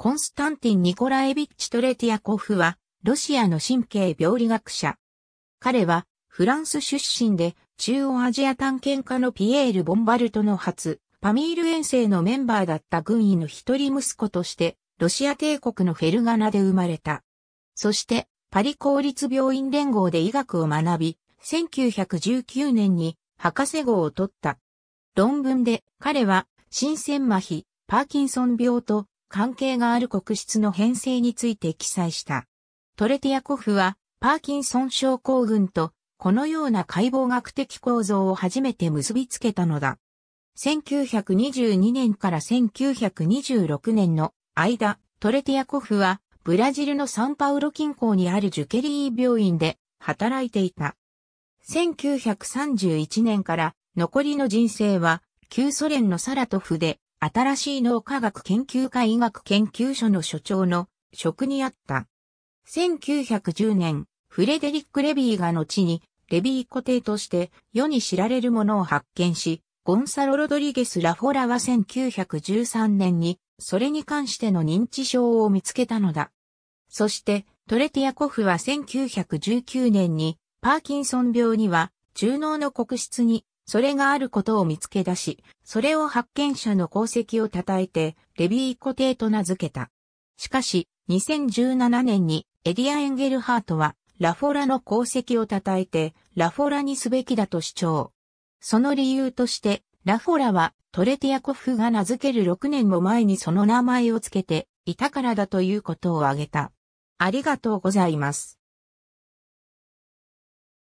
コンスタンティン・ニコラエビッチ・トレティアコフは、ロシアの神経病理学者。彼は、フランス出身で、中央アジア探検家のピエール・ボンバルトの初、パミール遠征のメンバーだった軍医の一人息子として、ロシア帝国のフェルガナで生まれた。そして、パリ公立病院連合で医学を学び、1919年に博士号を取った。論文で彼は、新鮮麻痺、パーキンソン病と関係がある国質の編成について記載した。トレティアコフは、パーキンソン症候群と、このような解剖学的構造を初めて結びつけたのだ。1922年から1926年の間、トレティアコフは、ブラジルのサンパウロ近郊にあるジュケリー病院で働いていた。1931年から残りの人生は、旧ソ連のサラトフで新しい脳科学研究会医学研究所の所長の職にあった。1910年、フレデリック・レビーが後に、レビー固定として世に知られるものを発見し、ゴンサロ・ロドリゲス・ラフォラは1913年に、それに関しての認知症を見つけたのだ。そして、トレティアコフは1919年に、パーキンソン病には、中脳の黒質にそれがあることを見つけ出し、それを発見者の功績を称えて、レビー固定と名付けた。しかし、2017年にエディア・エンゲルハートは、ラフォラの功績を称えて、ラフォラにすべきだと主張。その理由として、ラフォラはトレティアコフが名付ける6年も前にその名前を付けていたからだということを挙げた。ありがとうございます。